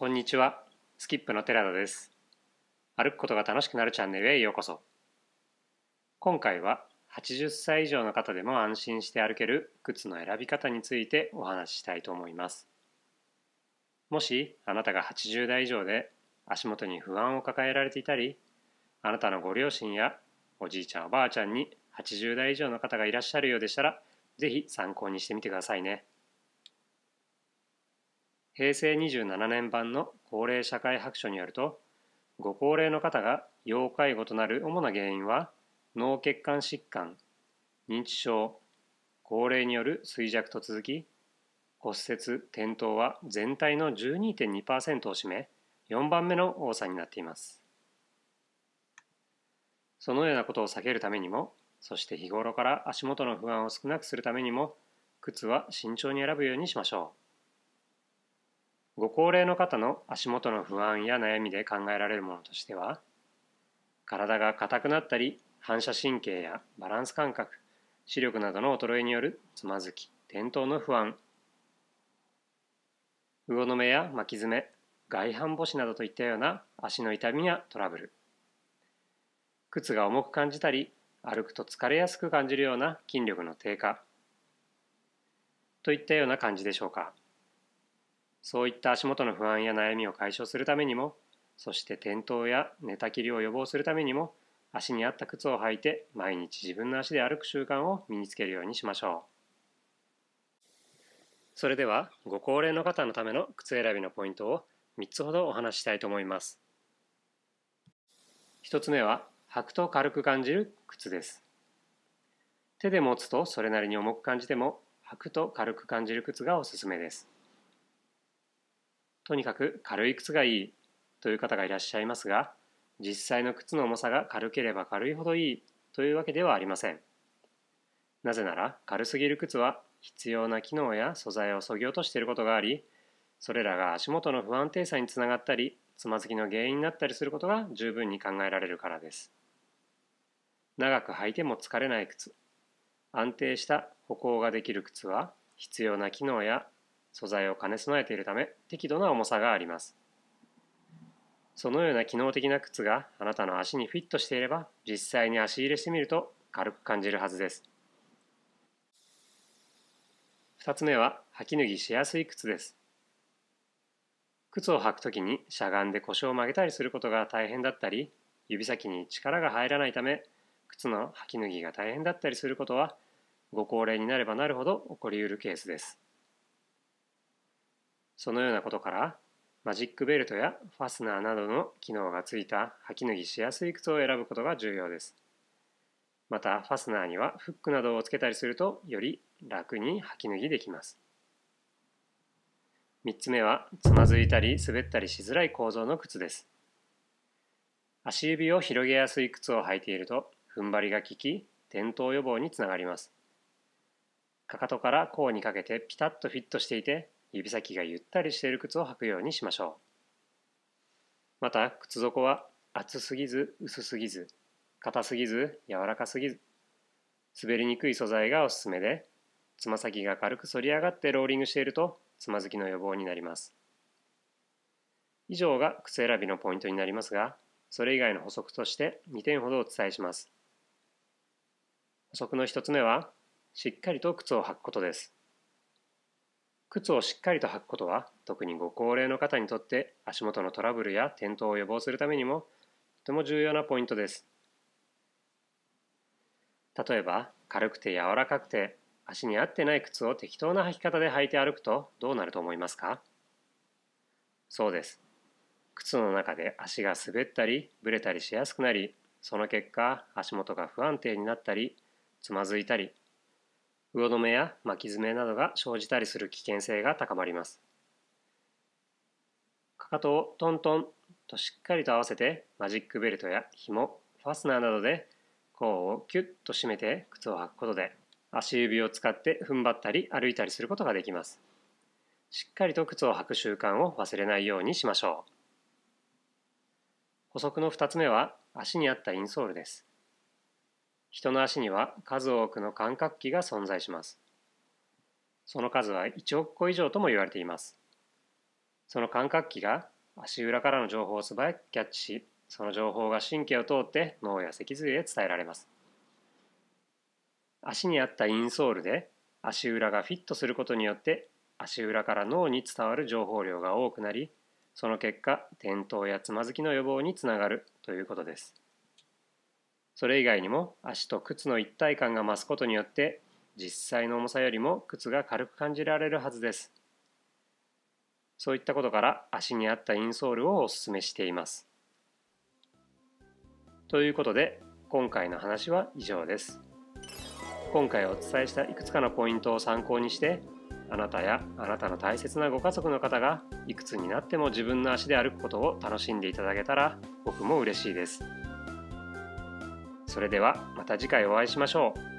こんにちは。スキップの寺田です。歩くことが楽しくなるチャンネルへようこそ。今回は80歳以上の方でも安心して歩ける靴の選び方についてお話ししたいと思います。もしあなたが80代以上で足元に不安を抱えられていたり、あなたのご両親やおじいちゃんおばあちゃんに80代以上の方がいらっしゃるようでしたら、是非参考にしてみてくださいね。平成27年版の高齢社会白書によるとご高齢の方が要介護となる主な原因は脳血管疾患認知症高齢による衰弱と続き骨折転倒は全体の12.2%を占め4番目の多さになっていますそのようなことを避けるためにもそして日頃から足元の不安を少なくするためにも靴は慎重に選ぶようにしましょうご高齢の方の足元の不安や悩みで考えられるものとしては体が硬くなったり反射神経やバランス感覚視力などの衰えによるつまずき転倒の不安魚の目や巻き爪外反母趾などといったような足の痛みやトラブル靴が重く感じたり歩くと疲れやすく感じるような筋力の低下といったような感じでしょうか。そういった足元の不安や悩みを解消するためにもそして転倒や寝たきりを予防するためにも足に合った靴を履いて毎日自分の足で歩く習慣を身につけるようにしましょうそれではご高齢の方のための靴選びのポイントを3つほどお話ししたいと思います1つ目は履くと軽く感じる靴です手で持つとそれなりに重く感じても履くと軽く感じる靴がおすすめですとにかく軽い靴がいいという方がいらっしゃいますが実際の靴の重さが軽ければ軽いほどいいというわけではありませんなぜなら軽すぎる靴は必要な機能や素材をそぎ落としていることがありそれらが足元の不安定さにつながったりつまずきの原因になったりすることが十分に考えられるからです長く履いても疲れない靴安定した歩行ができる靴は必要な機能や素材を兼ね備えているため適度な重さがありますそのような機能的な靴があなたの足にフィットしていれば実際に足入れしてみると軽く感じるはずです2つ目は履き脱ぎしやすい靴です靴を履くときにしゃがんで腰を曲げたりすることが大変だったり指先に力が入らないため靴の履き脱ぎが大変だったりすることはご高齢になればなるほど起こりうるケースですそのようなことからマジックベルトやファスナーなどの機能がついた履き脱ぎしやすい靴を選ぶことが重要です。またファスナーにはフックなどをつけたりするとより楽に履き脱ぎできます。3つ目はつまずいたり滑ったりしづらい構造の靴です。足指を広げやすい靴を履いていると踏ん張りが効き転倒予防につながります。かかとから甲にかけてピタッとフィットしていて指先がゆったりしている靴を履くようにしましょうまた靴底は厚すぎず薄すぎず硬すぎず柔らかすぎず滑りにくい素材がおすすめでつま先が軽く反り上がってローリングしているとつまずきの予防になります以上が靴選びのポイントになりますがそれ以外の補足として2点ほどお伝えします補足の1つ目はしっかりと靴を履くことです靴をしっかりと履くことは特にご高齢の方にとって足元のトラブルや転倒を予防するためにもとても重要なポイントです例えば軽くて柔らかくて足に合ってない靴を適当な履き方で履いて歩くとどうなると思いますかそうです靴の中で足が滑ったりぶれたりしやすくなりその結果足元が不安定になったりつまずいたり魚止めや巻き爪などが生じたりする危険性が高まりますかかとをトントンとしっかりと合わせてマジックベルトや紐ファスナーなどで甲をキュッと締めて靴を履くことで足指を使って踏ん張ったり歩いたりすることができますしっかりと靴を履く習慣を忘れないようにしましょう補足の2つ目は足に合ったインソールです人の足には数多くの感覚器が存在します。その数は1億個以上とも言われています。その感覚器が足裏からの情報を素早くキャッチし、その情報が神経を通って脳や脊髄へ伝えられます。足にあったインソールで足裏がフィットすることによって足裏から脳に伝わる情報量が多くなり、その結果、転倒やつまずきの予防につながるということです。それ以外にも足と靴の一体感が増すことによって実際の重さよりも靴が軽く感じられるはずですそういったことから足に合ったインソールをおすすめしていますということで今回の話は以上です今回お伝えしたいくつかのポイントを参考にしてあなたやあなたの大切なご家族の方がいくつになっても自分の足で歩くことを楽しんでいただけたら僕も嬉しいです。それではまた次回お会いしましょう。